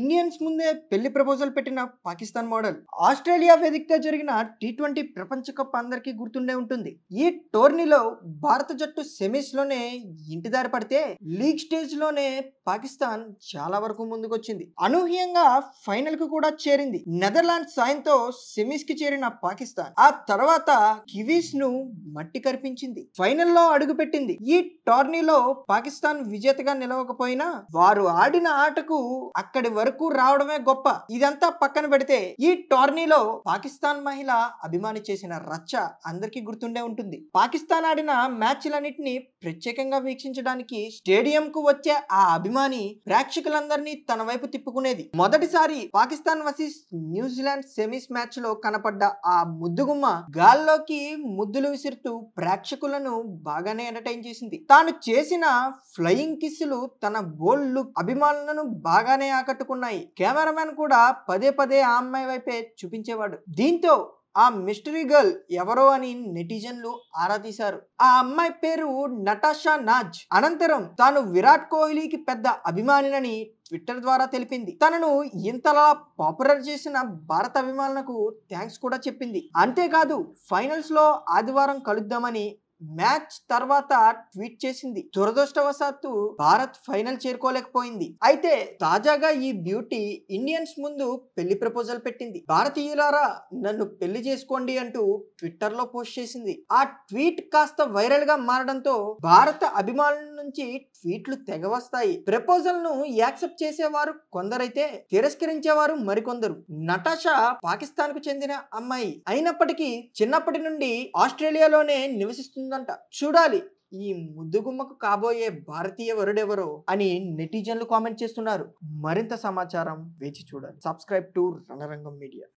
Indians ముందే పెళ్లి proposal పెట్టిన పాకిస్తాన్ మోడల్ ఆస్ట్రేలియా వేదికగా జరిగిన టీ ట్వంటీ ప్రపంచ కప్ అందరికీ గుర్తుండే ఉంటుంది ఈ టోర్నీలో భారత జట్టు సెమీస్ లోనే ఇంటిదారి పడితే లీగ్ స్టేజ్ లోనే పాకిస్తాన్ చాలా వరకు ముందుకొచ్చింది అనూహ్యంగా ఫైనల్ కు కూడా చేరింది నెదర్లాండ్ సాయంతో సెమీస్ కి చేరిన పాకిస్తాన్ ఆ తర్వాత కివీస్ ను మట్టి కరిపించింది ఫైనల్లో అడుగుపెట్టింది ఈ టోర్నీలో పాకిస్తాన్ విజేతగా నిలవకపోయినా వారు ఆడిన ఆటకు అక్కడి వరకు రావడమే గొప్ప ఇదంతా పక్కన పెడితే ఈ టోర్నీలో పాకిస్తాన్ మహిళ అభిమాని చేసిన రచ్చ అందరికీ గుర్తుండే ఉంటుంది పాకిస్తాన్ ఆడిన మ్యాచ్లన్నింటినీ ప్రత్యేకంగా వీక్షించడానికి స్టేడియం కు వచ్చే ఆ అభిమాని ప్రేక్షకులందరినీ తన వైపు తిప్పుకునేది మొదటిసారి Pakistan versus New Zealand semis match లో కనపడ్డ ఆ ముద్దుగుమ్మ గాల్లోకి ముద్దులు విసిరుతూ ప్రేక్షకులను బాగానే ఎంటర్టైన్ చేసింది తాను చేసిన ఫ్లయింగ్ కిస్సులు తన బోల్డ్ అభిమానులను బాగానే ఆకట్టు పెట్టుకున్నాయి కెమెరామెన్ కూడా పదే పదే ఆ అమ్మాయి వైపే చూపించేవాడు దీంతో ఆ మిస్టరీ గర్ల్ ఎవరో అని నెటిజన్లు ఆరా తీశారు ఆ అమ్మాయి పేరు నటాషా నాజ్ అనంతరం తాను విరాట్ కోహ్లీకి పెద్ద అభిమానినని ట్విట్టర్ ద్వారా తెలిపింది తనను ఇంతలా పాపులర్ చేసిన భారత అభిమానులకు థ్యాంక్స్ కూడా చెప్పింది అంతేకాదు ఫైనల్స్లో ఆదివారం కలుద్దామని మ్యాచ్ తర్వాత ట్వీట్ చేసింది దురదృష్టవశాత్తు భారత్ ఫైనల్ చేరుకోలేకపోయింది అయితే తాజాగా ఈ బ్యూటీ ఇండియన్స్ ముందు పెళ్లి ప్రపోజల్ పెట్టింది భారతీయులారా నన్ను పెళ్లి చేసుకోండి అంటూ ట్విట్టర్ లో పోస్ట్ చేసింది ఆ ట్వీట్ కాస్త వైరల్ గా మారడంతో భారత అభిమానులు నుంచి ట్వీట్లు తెగవస్తాయి ప్రపోజల్ ను యాక్సెప్ట్ చేసేవారు కొందరైతే తిరస్కరించేవారు మరికొందరు నటాషా పాకిస్తాన్ కు చెందిన అమ్మాయి అయినప్పటికీ చిన్నప్పటి నుండి ఆస్ట్రేలియాలోనే నివసిస్తుందంట చూడాలి ఈ ముద్దుగుమ్మకు కాబోయే భారతీయ వరుడెవరో అని నెటిజన్లు కామెంట్ చేస్తున్నారు మరింత సమాచారం వేచి చూడాలి సబ్స్క్రైబ్ టు రణరంగం మీడియా